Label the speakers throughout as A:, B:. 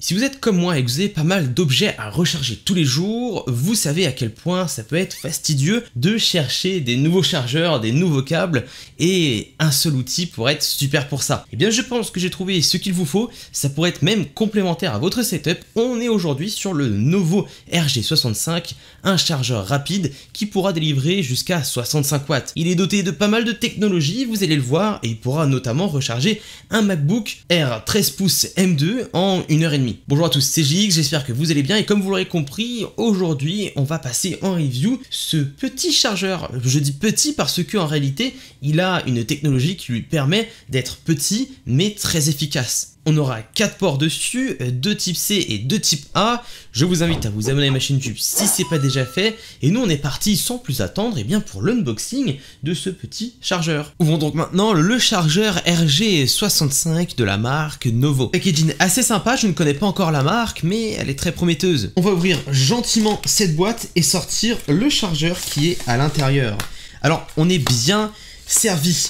A: Si vous êtes comme moi et que vous avez pas mal d'objets à recharger tous les jours, vous savez à quel point ça peut être fastidieux de chercher des nouveaux chargeurs, des nouveaux câbles et un seul outil pourrait être super pour ça. Et eh bien je pense que j'ai trouvé ce qu'il vous faut, ça pourrait être même complémentaire à votre setup. On est aujourd'hui sur le nouveau RG65, un chargeur rapide qui pourra délivrer jusqu'à 65 watts. Il est doté de pas mal de technologies, vous allez le voir, et il pourra notamment recharger un MacBook Air 13 pouces M2 en 1h30 Bonjour à tous, c'est JX, j'espère que vous allez bien et comme vous l'aurez compris, aujourd'hui on va passer en review ce petit chargeur. Je dis petit parce que en réalité, il a une technologie qui lui permet d'être petit mais très efficace. On aura 4 ports dessus, 2 euh, type C et 2 type A. Je vous invite à vous abonner à ma chaîne YouTube si c'est pas déjà fait. Et nous on est parti sans plus attendre et eh bien pour l'unboxing de ce petit chargeur. Ouvrons donc maintenant le chargeur RG65 de la marque Novo. Packaging assez sympa, je ne connais pas encore la marque mais elle est très prometteuse. On va ouvrir gentiment cette boîte et sortir le chargeur qui est à l'intérieur. Alors on est bien servi.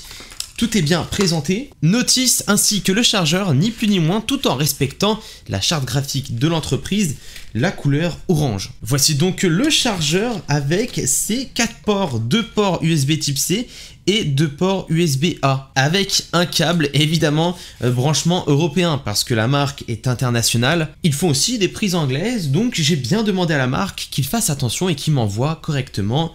A: Tout est bien présenté. Notice ainsi que le chargeur, ni plus ni moins, tout en respectant la charte graphique de l'entreprise, la couleur orange. Voici donc le chargeur avec ses 4 ports, 2 ports USB type C et deux ports USB-A avec un câble évidemment euh, branchement européen parce que la marque est internationale. Ils font aussi des prises anglaises donc j'ai bien demandé à la marque qu'il fasse attention et qu'il m'envoie correctement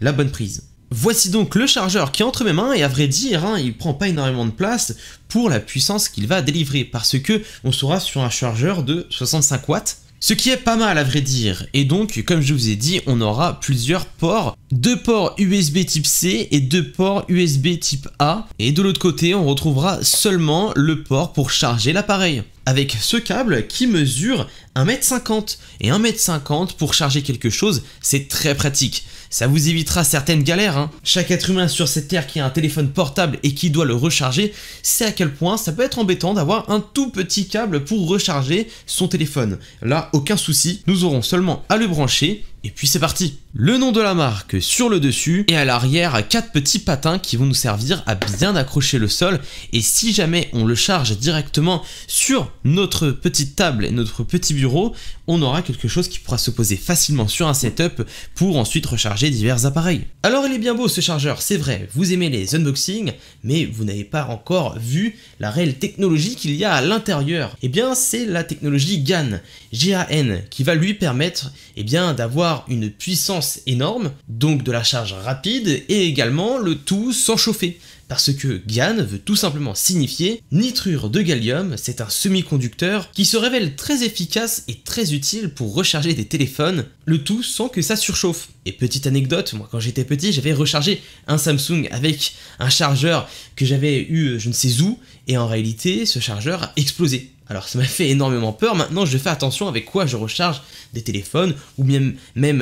A: la bonne prise. Voici donc le chargeur qui est entre mes mains et à vrai dire, hein, il prend pas énormément de place pour la puissance qu'il va délivrer parce que on sera sur un chargeur de 65 watts ce qui est pas mal à vrai dire, et donc comme je vous ai dit, on aura plusieurs ports, deux ports USB type C et deux ports USB type A, et de l'autre côté on retrouvera seulement le port pour charger l'appareil, avec ce câble qui mesure 1m50, et 1m50 pour charger quelque chose c'est très pratique, ça vous évitera certaines galères. Hein. Chaque être humain sur cette terre qui a un téléphone portable et qui doit le recharger sait à quel point ça peut être embêtant d'avoir un tout petit câble pour recharger son téléphone. Là, aucun souci, nous aurons seulement à le brancher et puis c'est parti Le nom de la marque sur le dessus et à l'arrière quatre petits patins qui vont nous servir à bien accrocher le sol et si jamais on le charge directement sur notre petite table et notre petit bureau, on aura quelque chose qui pourra se poser facilement sur un setup pour ensuite recharger divers appareils. Alors il est bien beau ce chargeur, c'est vrai, vous aimez les unboxings, mais vous n'avez pas encore vu la réelle technologie qu'il y a à l'intérieur. Et eh bien c'est la technologie GAN, G-A-N, qui va lui permettre eh d'avoir une puissance énorme, donc de la charge rapide, et également le tout sans chauffer. Parce que GaN veut tout simplement signifier nitrure de gallium, c'est un semi-conducteur qui se révèle très efficace et très utile pour recharger des téléphones, le tout sans que ça surchauffe. Et petite anecdote, moi quand j'étais petit, j'avais rechargé un Samsung avec un chargeur que j'avais eu je ne sais où, et en réalité ce chargeur a explosé. Alors ça m'a fait énormément peur, maintenant je fais attention avec quoi je recharge des téléphones, ou même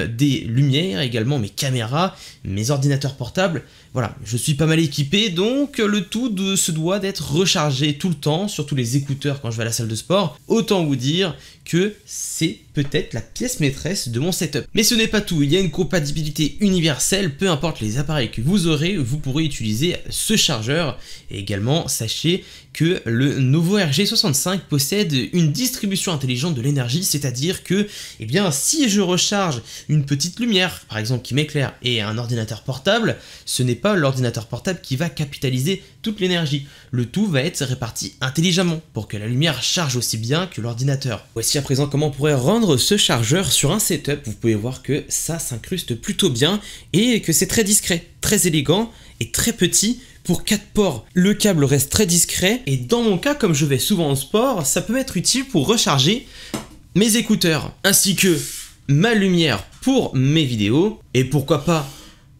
A: des lumières également, mes caméras, mes ordinateurs portables, voilà, je suis pas mal équipé, donc le tout de, se doit d'être rechargé tout le temps, surtout les écouteurs quand je vais à la salle de sport. Autant vous dire que c'est peut-être la pièce maîtresse de mon setup. Mais ce n'est pas tout, il y a une compatibilité universelle, peu importe les appareils que vous aurez, vous pourrez utiliser ce chargeur. Et également, sachez que le nouveau RG65 possède une distribution intelligente de l'énergie, c'est-à-dire que, eh bien, si je recharge une petite lumière, par exemple, qui m'éclaire, et un ordinateur portable, ce n'est l'ordinateur portable qui va capitaliser toute l'énergie. Le tout va être réparti intelligemment pour que la lumière charge aussi bien que l'ordinateur. Voici à présent comment on pourrait rendre ce chargeur sur un setup. Vous pouvez voir que ça s'incruste plutôt bien et que c'est très discret, très élégant et très petit pour quatre ports, le câble reste très discret et dans mon cas, comme je vais souvent au sport, ça peut être utile pour recharger mes écouteurs ainsi que ma lumière pour mes vidéos et pourquoi pas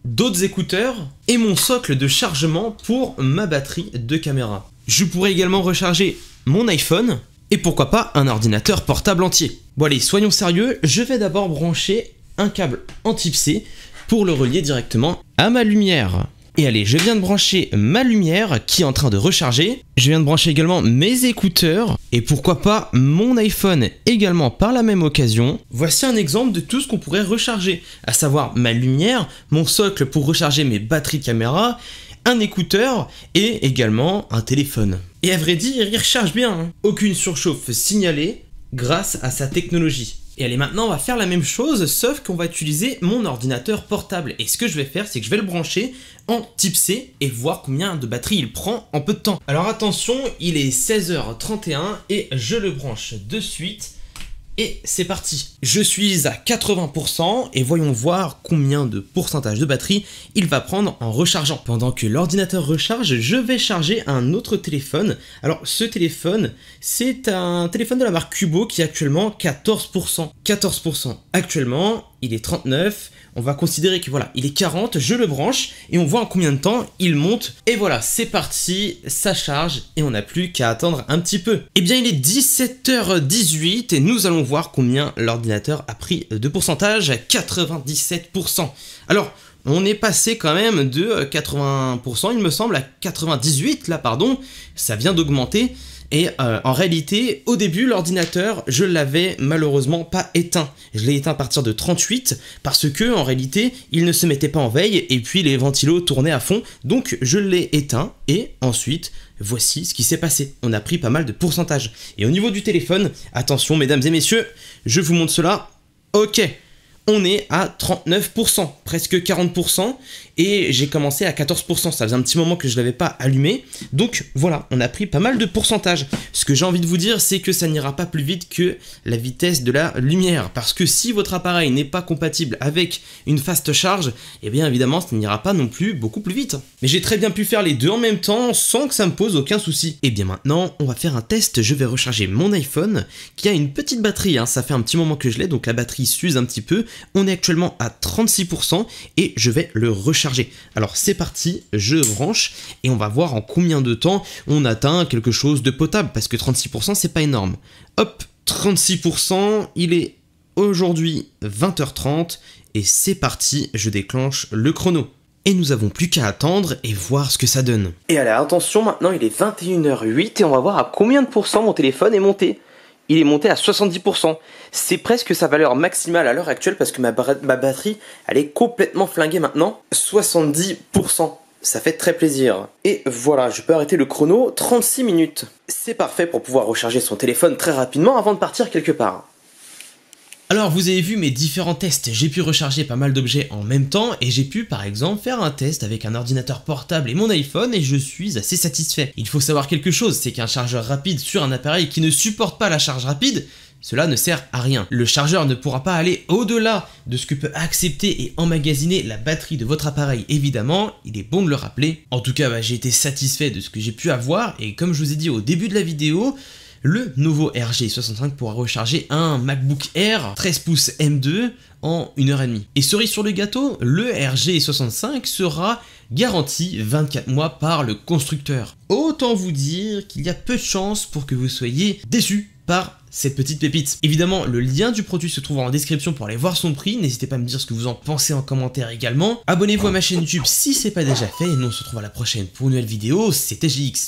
A: d'autres écouteurs et mon socle de chargement pour ma batterie de caméra. Je pourrais également recharger mon iPhone et pourquoi pas un ordinateur portable entier. Bon allez, soyons sérieux, je vais d'abord brancher un câble en type C pour le relier directement à ma lumière. Et allez, je viens de brancher ma lumière qui est en train de recharger. Je viens de brancher également mes écouteurs et pourquoi pas mon iPhone également par la même occasion. Voici un exemple de tout ce qu'on pourrait recharger, à savoir ma lumière, mon socle pour recharger mes batteries caméra, un écouteur et également un téléphone. Et à vrai dire, il recharge bien, hein. aucune surchauffe signalée grâce à sa technologie. Et allez, maintenant, on va faire la même chose, sauf qu'on va utiliser mon ordinateur portable. Et ce que je vais faire, c'est que je vais le brancher en type C et voir combien de batterie il prend en peu de temps. Alors attention, il est 16h31 et je le branche de suite. Et c'est parti Je suis à 80% et voyons voir combien de pourcentage de batterie il va prendre en rechargeant. Pendant que l'ordinateur recharge, je vais charger un autre téléphone. Alors ce téléphone, c'est un téléphone de la marque Cubo qui est actuellement 14%. 14% actuellement il est 39, on va considérer que voilà, il est 40, je le branche, et on voit en combien de temps il monte. Et voilà, c'est parti, ça charge, et on n'a plus qu'à attendre un petit peu. Et eh bien il est 17h18, et nous allons voir combien l'ordinateur a pris de pourcentage, 97%. Alors, on est passé quand même de 80%, il me semble, à 98%, là, pardon, ça vient d'augmenter. Et euh, en réalité, au début, l'ordinateur, je l'avais malheureusement pas éteint. Je l'ai éteint à partir de 38 parce que en réalité, il ne se mettait pas en veille et puis les ventilos tournaient à fond. Donc je l'ai éteint et ensuite, voici ce qui s'est passé. On a pris pas mal de pourcentage. Et au niveau du téléphone, attention mesdames et messieurs, je vous montre cela. OK on est à 39%, presque 40%, et j'ai commencé à 14%, ça faisait un petit moment que je ne l'avais pas allumé, donc voilà, on a pris pas mal de pourcentage. Ce que j'ai envie de vous dire, c'est que ça n'ira pas plus vite que la vitesse de la lumière, parce que si votre appareil n'est pas compatible avec une fast charge, eh bien évidemment, ça n'ira pas non plus beaucoup plus vite. Mais j'ai très bien pu faire les deux en même temps, sans que ça me pose aucun souci. Et eh bien maintenant, on va faire un test, je vais recharger mon iPhone, qui a une petite batterie, hein. ça fait un petit moment que je l'ai, donc la batterie s'use un petit peu, on est actuellement à 36% et je vais le recharger. Alors c'est parti, je branche et on va voir en combien de temps on atteint quelque chose de potable parce que 36% c'est pas énorme. Hop, 36%, il est aujourd'hui 20h30 et c'est parti, je déclenche le chrono et nous avons plus qu'à attendre et voir ce que ça donne. Et alors attention, maintenant il est 21h08 et on va voir à combien de pourcents mon téléphone est monté il est monté à 70%. C'est presque sa valeur maximale à l'heure actuelle parce que ma, ma, batterie, elle est complètement flinguée maintenant. 70%. Ça fait très plaisir. Et voilà, je peux arrêter le chrono 36 minutes. C'est parfait pour pouvoir recharger son téléphone très rapidement avant de partir quelque part. Alors vous avez vu mes différents tests, j'ai pu recharger pas mal d'objets en même temps et j'ai pu par exemple faire un test avec un ordinateur portable et mon iPhone et je suis assez satisfait. Il faut savoir quelque chose, c'est qu'un chargeur rapide sur un appareil qui ne supporte pas la charge rapide, cela ne sert à rien. Le chargeur ne pourra pas aller au-delà de ce que peut accepter et emmagasiner la batterie de votre appareil. Évidemment, il est bon de le rappeler. En tout cas, bah, j'ai été satisfait de ce que j'ai pu avoir et comme je vous ai dit au début de la vidéo, le nouveau RG65 pourra recharger un MacBook Air 13 pouces M2 en 1h30. Et cerise sur le gâteau, le RG65 sera garanti 24 mois par le constructeur. Autant vous dire qu'il y a peu de chances pour que vous soyez déçus par cette petite pépite. Évidemment, le lien du produit se trouve en description pour aller voir son prix. N'hésitez pas à me dire ce que vous en pensez en commentaire également. Abonnez-vous à ma chaîne YouTube si c'est pas déjà fait et nous on se retrouve à la prochaine pour une nouvelle vidéo. C'était GX.